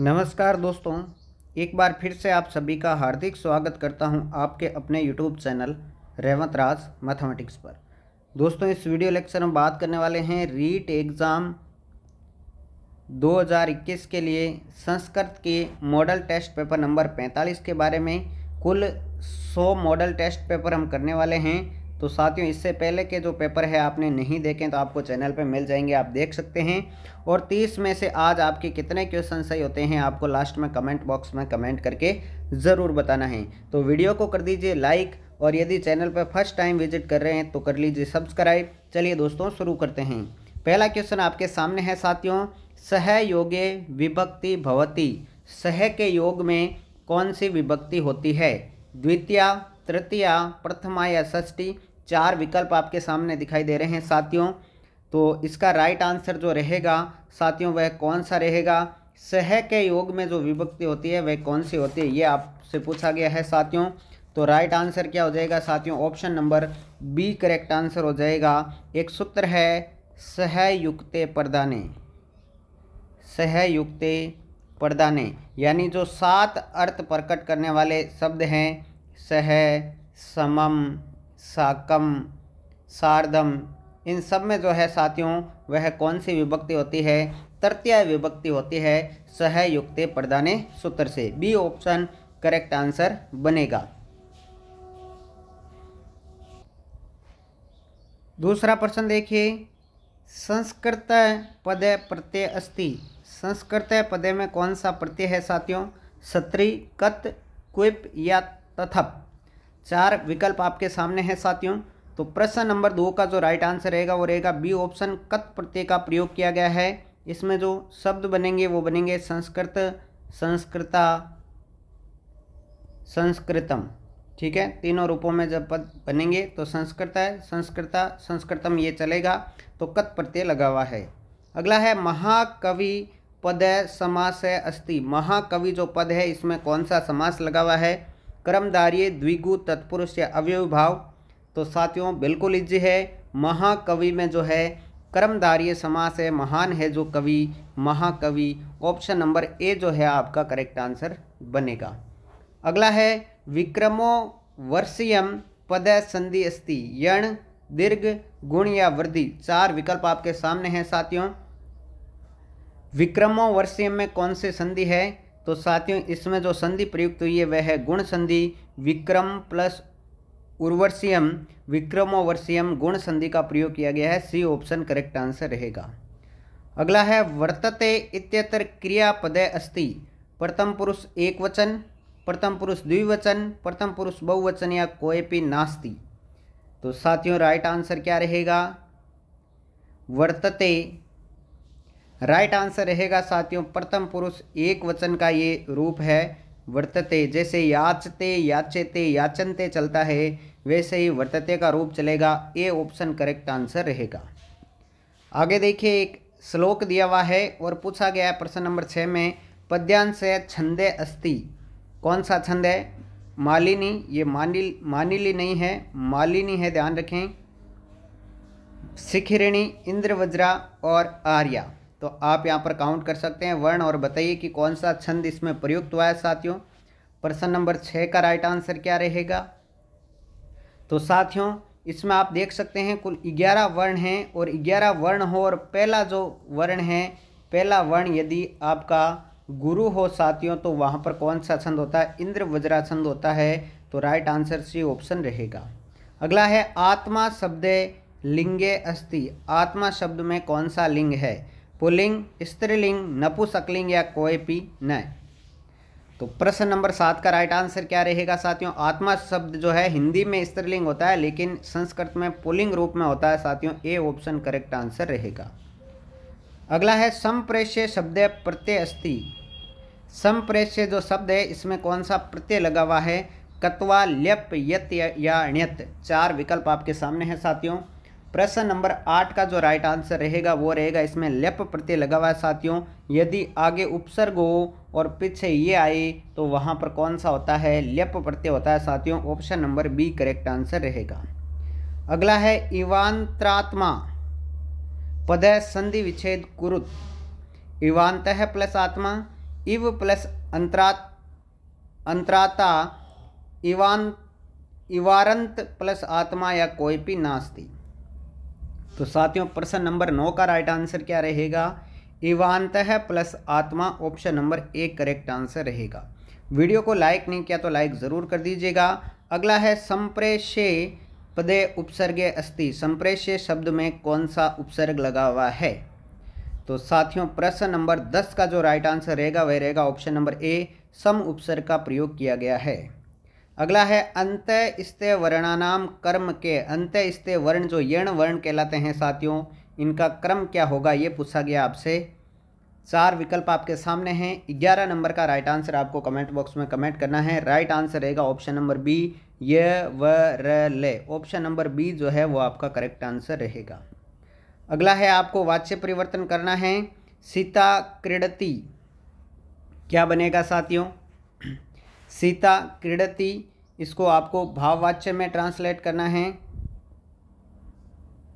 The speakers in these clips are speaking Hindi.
नमस्कार दोस्तों एक बार फिर से आप सभी का हार्दिक स्वागत करता हूं आपके अपने YouTube channel Revant Raj mathematics पर दोस्तों इस वीडियो लेक्चर में बात करने वाले हैं रीट एग्ज़ाम 2021 के लिए संस्कृत के मॉडल टेस्ट पेपर नंबर 45 के बारे में कुल 100 मॉडल टेस्ट पेपर हम करने वाले हैं तो साथियों इससे पहले के जो पेपर है आपने नहीं देखे तो आपको चैनल पर मिल जाएंगे आप देख सकते हैं और तीस में से आज आपके कितने क्वेश्चन सही होते हैं आपको लास्ट में कमेंट बॉक्स में कमेंट करके ज़रूर बताना है तो वीडियो को कर दीजिए लाइक और यदि चैनल पर फर्स्ट टाइम विजिट कर रहे हैं तो कर लीजिए सब्सक्राइब चलिए दोस्तों शुरू करते हैं पहला क्वेश्चन आपके सामने है साथियों सह योगे विभक्ति भवती सह के योग में कौन सी विभक्ति होती है द्वितीया तृतीया प्रथमा या षष्ठी चार विकल्प आपके सामने दिखाई दे रहे हैं साथियों तो इसका राइट आंसर जो रहेगा साथियों वह कौन सा रहेगा सह के योग में जो विभक्ति होती है वह कौन सी होती है ये आपसे पूछा गया है साथियों तो राइट आंसर क्या हो जाएगा साथियों option number B correct answer हो जाएगा एक सूत्र है सहयुक्ते प्रदाने सहयुक्ते प्रदाने यानी जो सात अर्थ प्रकट करने वाले शब्द हैं सह समम साकम सारदम इन सब में जो है साथियों वह कौन सी विभक्ति होती है तृतीय विभक्ति होती है सहयुक्त प्रदाने सूत्र से बी ऑप्शन करेक्ट आंसर बनेगा दूसरा प्रश्न देखिए संस्कृत पद प्रत्यय अस्ति संस्कृत पदे में कौन सा प्रत्यय है साथियों सत्री कत क्विप या तथप चार विकल्प आपके सामने हैं साथियों तो प्रश्न नंबर दो का जो राइट आंसर रहेगा वो रहेगा बी ऑप्शन कत प्रत्यय का प्रयोग किया गया है इसमें जो शब्द बनेंगे वो बनेंगे संस्कृत संस्कृता संस्कृतम ठीक है तीनों रूपों में जब पद बनेंगे तो संस्कृत है संस्कृता संस्कृतम ये चलेगा तो कत प्रत्यय लगा हुआ है अगला है महाकवि पद समास है अस्थि महाकवि जो पद है इसमें कौन सा समास लगा हुआ है कर्मधारय द्विगु तत्पुरुष या अवयव भाव तो साथियों बिल्कुल इजी है महाकवि में जो है कर्मधारय समास है महान है जो कवि महाकवि ऑप्शन नंबर ए जो है आपका करेक्ट आंसर बनेगा अगला है विक्रमो वर्षियम पद संधि अस्थि यण दीर्घ गुण या वृद्धि चार विकल्प आपके सामने हैं साथियों विक्रमो वर्षियम में कौन से संधि है तो साथियों इसमें जो संधि प्रयुक्त हुई है वह है गुण संधि विक्रम प्लस उर्वर्षियम विक्रमोवर्षियम गुण संधि का प्रयोग किया गया है सी ऑप्शन करेक्ट आंसर रहेगा अगला है वर्तते इत्यत्र क्रियापदे अस्ति प्रथम पुरुष एक वचन प्रथम पुरुष द्विवचन प्रथम पुरुष बहुवचन या कोई भी नास्ति तो साथियों राइट आंसर क्या रहेगा वर्तते राइट आंसर रहेगा साथियों प्रथम पुरुष एक वचन का ये रूप है वर्तते जैसे याचते याचेते याचनते चलता है वैसे ही वर्तते का रूप चलेगा ए ऑप्शन करेक्ट आंसर रहेगा आगे देखिए एक श्लोक दिया हुआ है और पूछा गया है प्रश्न नंबर छः में पद्यांश है छंदे अस्ति कौन सा छंद है मालिनी ये मानिल मानिली नहीं है मालिनी है ध्यान रखें शिखिरणी इंद्रवज्रा और आर्या तो आप यहाँ पर काउंट कर सकते हैं वर्ण और बताइए कि कौन सा छंद इसमें प्रयुक्त हुआ है साथियों प्रश्न नंबर छः का राइट आंसर क्या रहेगा तो साथियों इसमें आप देख सकते हैं कुल ग्यारह वर्ण हैं और ग्यारह वर्ण हो और पहला जो वर्ण है पहला वर्ण यदि आपका गुरु हो साथियों तो वहाँ पर कौन सा छंद होता है इंद्र वज्रा छंद होता है तो राइट आंसर सी ऑप्शन रहेगा अगला है आत्मा शब्द लिंगे अस्थि आत्मा शब्द में कौन सा लिंग है पुलिंग स्त्रीलिंग नपुसकलिंग या कोई भी न तो प्रश्न नंबर सात का राइट आंसर क्या रहेगा साथियों आत्मा शब्द जो है हिंदी में स्त्रीलिंग होता है लेकिन संस्कृत में पुलिंग रूप में होता है साथियों ए ऑप्शन करेक्ट आंसर रहेगा अगला है संप्रेष्य शब्द प्रत्यय अस्थि संप्रेष्य जो शब्द है इसमें कौन सा प्रत्यय लगा हुआ है कत्वा ल्यप यत या अण्यत चार विकल्प आपके सामने हैं साथियों प्रश्न नंबर आठ का जो राइट आंसर रहेगा वो रहेगा इसमें लेप प्रत्यय लगा हुआ है साथियों यदि आगे उपसर्ग हो और पीछे ये आए तो वहाँ पर कौन सा होता है लेप प्रत्यय होता है साथियों option number B correct answer रहेगा अगला है इवांतरात्मा पद है संधि विच्छेद कुरुत इवांत है प्लस आत्मा इव प्लस अंतरात अंतराता इवान इवारंत प्लस आत्मा या कोई भी नास्ती तो साथियों प्रश्न नंबर नौ का राइट आंसर क्या रहेगा इवानतः प्लस आत्मा ऑप्शन नंबर एक करेक्ट आंसर रहेगा वीडियो को लाइक नहीं किया तो लाइक ज़रूर कर दीजिएगा अगला है संप्रेषे पदे उपसर्गे अस्ति संप्रेष्य शब्द में कौन सा उपसर्ग लगा हुआ है तो साथियों प्रश्न नंबर दस का जो राइट आंसर रहेगा वह रहेगा ऑप्शन नंबर ए सम उपसर्ग का प्रयोग किया गया है अगला है अंत स्त्य वर्णानाम कर्म के अंत वर्ण जो यण वर्ण कहलाते हैं साथियों इनका क्रम क्या होगा ये पूछा गया आपसे चार विकल्प आपके सामने हैं ग्यारह नंबर का राइट आंसर आपको कमेंट बॉक्स में कमेंट करना है राइट आंसर रहेगा ऑप्शन नंबर बी य व र ले ऑप्शन नंबर बी जो है वो आपका करेक्ट आंसर रहेगा अगला है आपको वाच्य परिवर्तन करना है सीता क्रीडती क्या बनेगा साथियों सीता क्रीडति इसको आपको भाववाच्य में ट्रांसलेट करना है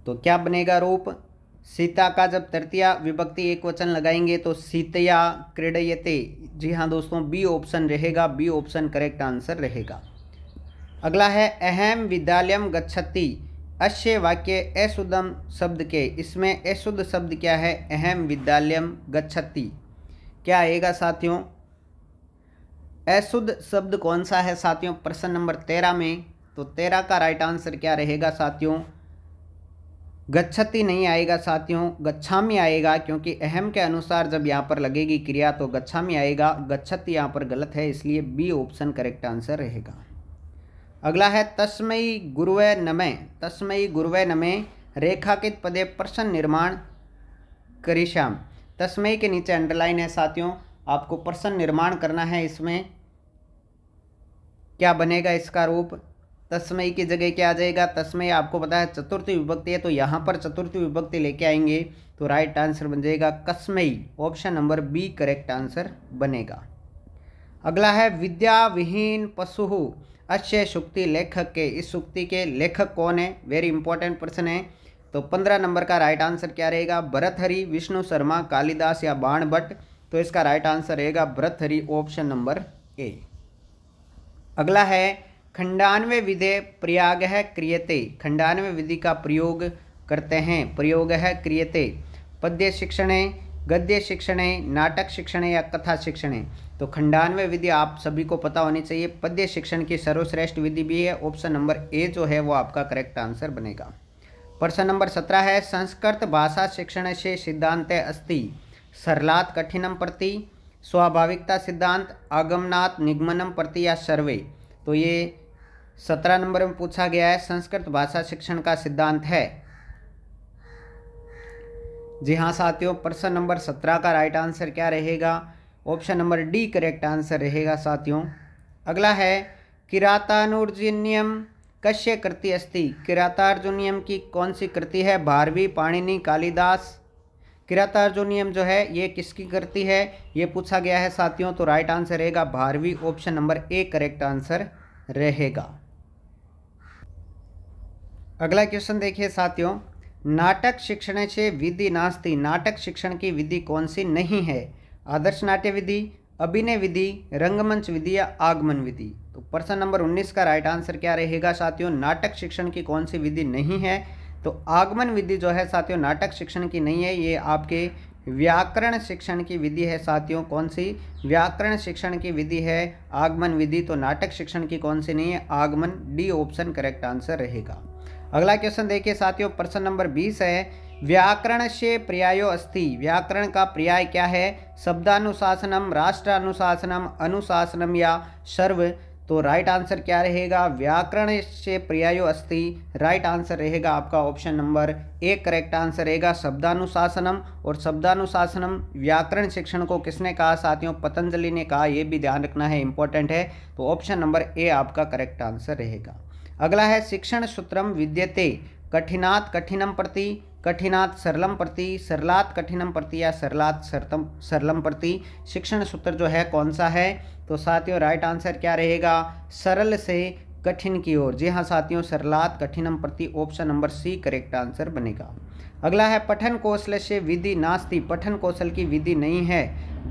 तो क्या बनेगा रूप सीता का जब तृतीया विभक्ति एक वचन लगाएंगे तो सीतया क्रीडयते जी हाँ दोस्तों बी ऑप्शन रहेगा बी ऑप्शन करेक्ट आंसर रहेगा अगला है अहम विद्यालयम गच्छति अश्य वाक्य अशुद्धम शब्द के इसमें अशुद्ध शब्द क्या है अहम विद्यालयम गच्छति क्या आएगा साथियों अशुद्ध शब्द कौन सा है साथियों प्रश्न नंबर तेरह में तो तेरह का राइट आंसर क्या रहेगा साथियों गच्छति नहीं आएगा साथियों में आएगा क्योंकि अहम के अनुसार जब यहाँ पर लगेगी क्रिया तो में आएगा गच्छति यहाँ पर गलत है इसलिए बी ऑप्शन करेक्ट आंसर रहेगा अगला है तस्मयी गुरुवे नमय तस्मयी गुरुवे नमे रेखाकित पदे प्रश्न निर्माण करिश्याम तस्मयी के नीचे अंडरलाइन है साथियों आपको प्रसन्न निर्माण करना है इसमें क्या बनेगा इसका रूप तस्मय की जगह क्या आ जाएगा तस्मय आपको पता है चतुर्थी विभक्ति है तो यहाँ पर चतुर्थी विभक्ति लेके आएंगे तो राइट आंसर बन जाएगा कस्मयी option number B correct answer बनेगा अगला है विद्या विहीन पशु अश्य सुक्ति लेखक के इस सुक्ति के लेखक कौन है वेरी इंपॉर्टेंट प्रश्न है तो पंद्रह नंबर का राइट आंसर क्या रहेगा भरत विष्णु शर्मा कालिदास या बाण भट्ट तो इसका राइट आंसर रहेगा ब्रथरी ऑप्शन नंबर ए अगला है खंडानवे विधे प्रयाग है क्रियते खंडानवे विधि का प्रयोग करते हैं प्रयोग है क्रियते पद्य शिक्षण गद्य शिक्षण नाटक शिक्षण या कथा शिक्षण तो खंडानवे विधि आप सभी को पता होनी चाहिए पद्य शिक्षण की सर्वश्रेष्ठ विधि भी है ऑप्शन नंबर ए जो है वो आपका करेक्ट आंसर बनेगा प्रश्न नंबर सत्रह है संस्कृत भाषा शिक्षण से सिद्धांत अस्थि सरलात कठिनम प्रति स्वाभाविकता सिद्धांत आगमनात् निगमनम प्रति या सर्वे तो ये सत्रह नंबर में पूछा गया है संस्कृत भाषा शिक्षण का सिद्धांत है जी हाँ साथियों प्रश्न नंबर सत्रह का राइट आंसर क्या रहेगा option number D correct answer रहेगा साथियों अगला है किरातानुर्जुनियम कश्य कृति अस्ति किरातार्जुनियम की कौन सी कृति है भारवी पाणिनि कालिदास किरातार्जुनियम जो है ये किसकी करती है ये पूछा गया है साथियों तो राइट आंसर रहेगा बारहवीं option number A correct answer रहेगा अगला क्वेश्चन देखिए साथियों नाटक शिक्षण से विधि नास्ती नाटक शिक्षण की विधि कौन सी नहीं है आदर्श नाट्य विधि अभिनय विधि रंगमंच विधि या आगमन विधि तो प्रश्न नंबर 19 का राइट आंसर क्या रहेगा साथियों नाटक शिक्षण की कौन सी विधि नहीं है तो आगमन विधि जो है साथियों नाटक शिक्षण की नहीं है ये आपके व्याकरण शिक्षण की विधि है साथियों कौन सी व्याकरण शिक्षण की विधि है आगमन विधि तो नाटक शिक्षण की कौन सी नहीं है आगमन डी ऑप्शन करेक्ट आंसर रहेगा अगला क्वेश्चन देखिए साथियों प्रश्न नंबर बीस है व्याकरण से पर्यायो अस्थि व्याकरण का पर्याय क्या है शब्दानुशासनम राष्ट्रानुशासनम अनुशासनम या सर्व तो राइट आंसर क्या रहेगा व्याकरण से पर्यायो अस्थि राइट आंसर रहेगा आपका ऑप्शन नंबर एक करेक्ट आंसर रहेगा शब्दानुशासनम और शब्दानुशासनम व्याकरण शिक्षण को किसने कहा साथियों पतंजलि ने कहा यह भी ध्यान रखना है इंपॉर्टेंट है तो ऑप्शन नंबर ए आपका करेक्ट आंसर रहेगा अगला है शिक्षण सूत्रम विद्यते कठिनात कठिनम प्रति कठिनात सरलम प्रति सरलात कठिनम प्रति या सरलात सरतम सरलम प्रति शिक्षण सूत्र जो है कौन सा है तो साथियों राइट आंसर क्या रहेगा सरल से कठिन की ओर जी हाँ साथियों सरलात कठिनम प्रति option number C correct answer बनेगा अगला है पठन कौशल से विधि नास्ती पठन कौशल की विधि नहीं है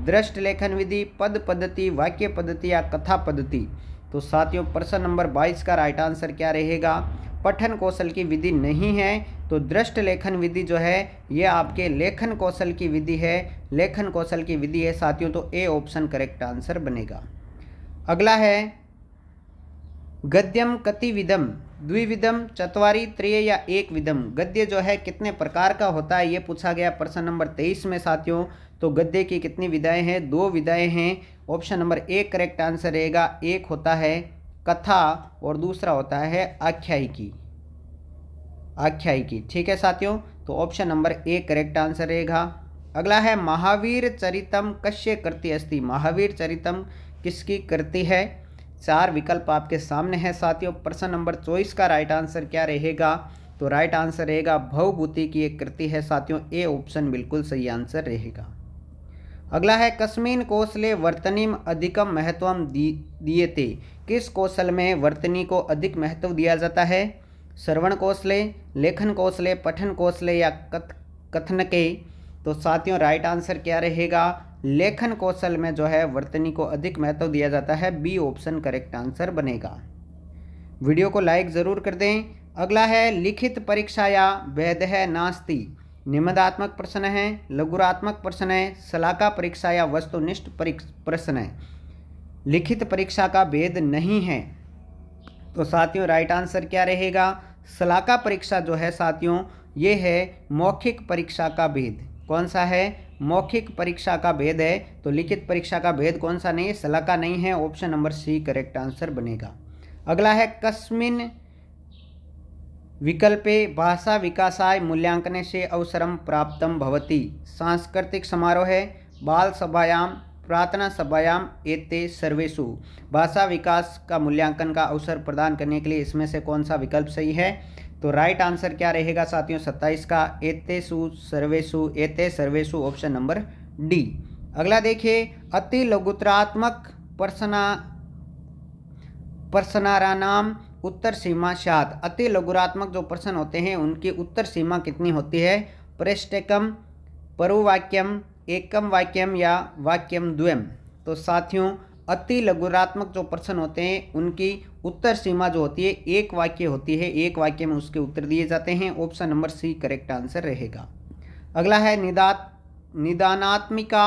दृष्ट लेखन विधि पद पद्धति वाक्य पद्धति या कथा पद्धति तो साथियों प्रश्न नंबर 22 का राइट आंसर क्या रहेगा पठन कौशल की विधि नहीं है तो दृष्ट लेखन विधि जो है ये आपके लेखन कौशल की विधि है लेखन कौशल की विधि है साथियों तो ए ऑप्शन करेक्ट आंसर बनेगा अगला है गद्यम विधम द्विविधम चतवारी त्रिय या एक विधम गद्य जो है कितने प्रकार का होता है ये पूछा गया प्रश्न नंबर तेईस में साथियों तो गद्य की कितनी विधाएं हैं दो विधाएं हैं ऑप्शन नंबर एक करेक्ट आंसर रहेगा एक होता है कथा और दूसरा होता है आख्यायिकी आख्यायिकी ठीक है साथियों तो option number A correct answer रहेगा अगला है महावीर चरितम कश्य कृति अस्ति महावीर चरितम किसकी कृति है चार विकल्प आपके सामने हैं साथियों प्रश्न नंबर चौबीस का राइट आंसर क्या रहेगा तो राइट आंसर रहेगा भवभूति की एक कृति है साथियों ए ऑप्शन बिल्कुल सही आंसर रहेगा अगला है कस्मिन कौशले वर्तनीम अधिकम महत्व दिए थे किस कौशल में वर्तनी को अधिक महत्व दिया जाता है श्रवण कौशले लेखन कौशले पठन कौशले या कथ कथन के तो साथियों राइट आंसर क्या रहेगा लेखन कौशल में जो है वर्तनी को अधिक महत्व दिया जाता है बी ऑप्शन करेक्ट आंसर बनेगा वीडियो को लाइक ज़रूर कर दें अगला है लिखित परीक्षा या वैध है नास्ती निमदात्मक प्रश्न है लघुरात्मक प्रश्न है सलाका परीक्षा या वस्तुनिष्ठ प्रश्न है लिखित परीक्षा का भेद नहीं है तो साथियों राइट आंसर क्या रहेगा सलाका परीक्षा जो है साथियों ये है मौखिक परीक्षा का भेद कौन सा है मौखिक परीक्षा का भेद है तो लिखित परीक्षा का भेद कौन सा नहीं है सलाका नहीं है option number C correct answer बनेगा अगला है कस्मिन विकल्पे भाषा विकासाय मूल्यांकने से प्राप्त सांस्कृतिक समारोह है बाल सभायाम प्रार्थना सभायाम एते सर्वेशु भाषा विकास का मूल्यांकन का अवसर प्रदान करने के लिए इसमें से कौन सा विकल्प सही है तो राइट आंसर क्या रहेगा साथियों सत्ताईस का सु सर्वेशु एते सर्वेशु ऑप्शन नंबर डी अगला देखिए अति लघुत्रात्मक प्रसनारा नाम उत्तर सीमा सात अति लघुरात्मक जो प्रश्न होते हैं उनकी उत्तर सीमा कितनी होती है प्रेष्टकम परुवाक्यम एकम वाक्यम या वाक्यम द्वयम तो साथियों अति लघुरात्मक जो प्रश्न होते हैं उनकी उत्तर सीमा जो होती है एक वाक्य होती है एक वाक्य में उसके उत्तर दिए जाते हैं option number C correct answer रहेगा अगला है निदात निदानात्मिका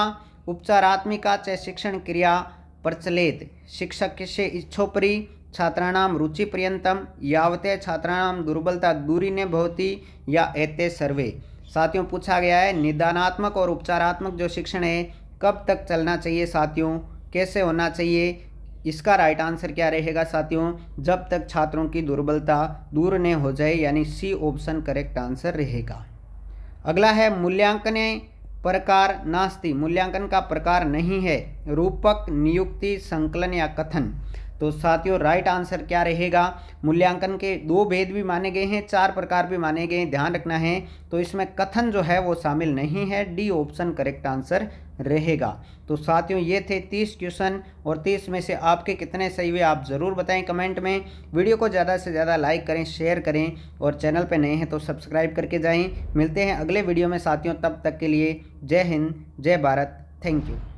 उपचारात्मिका चाहे शिक्षण क्रिया प्रचलित शिक्षक से इच्छोपरी रुचि पर्यतम यावते छात्राण दुर्बलता दूरी ने भवती या एते सर्वे साथियों पूछा गया है निदानात्मक और उपचारात्मक जो शिक्षण है कब तक चलना चाहिए साथियों कैसे होना चाहिए इसका राइट आंसर क्या रहेगा साथियों जब तक छात्रों की दुर्बलता दूर न हो जाए यानी सी ऑप्शन करेक्ट आंसर रहेगा अगला है मूल्यांकन प्रकार नास्ति मूल्यांकन का प्रकार नहीं है रूपक नियुक्ति संकलन या कथन तो साथियों राइट आंसर क्या रहेगा मूल्यांकन के दो भेद भी माने गए हैं चार प्रकार भी माने गए हैं ध्यान रखना है तो इसमें कथन जो है वो शामिल नहीं है डी ऑप्शन करेक्ट आंसर रहेगा तो साथियों ये थे तीस क्वेश्चन और तीस में से आपके कितने सही हुए आप ज़रूर बताएं कमेंट में वीडियो को ज़्यादा से ज़्यादा लाइक करें शेयर करें और चैनल पर नए हैं तो सब्सक्राइब करके जाएँ मिलते हैं अगले वीडियो में साथियों तब तक के लिए जय हिंद जय भारत थैंक यू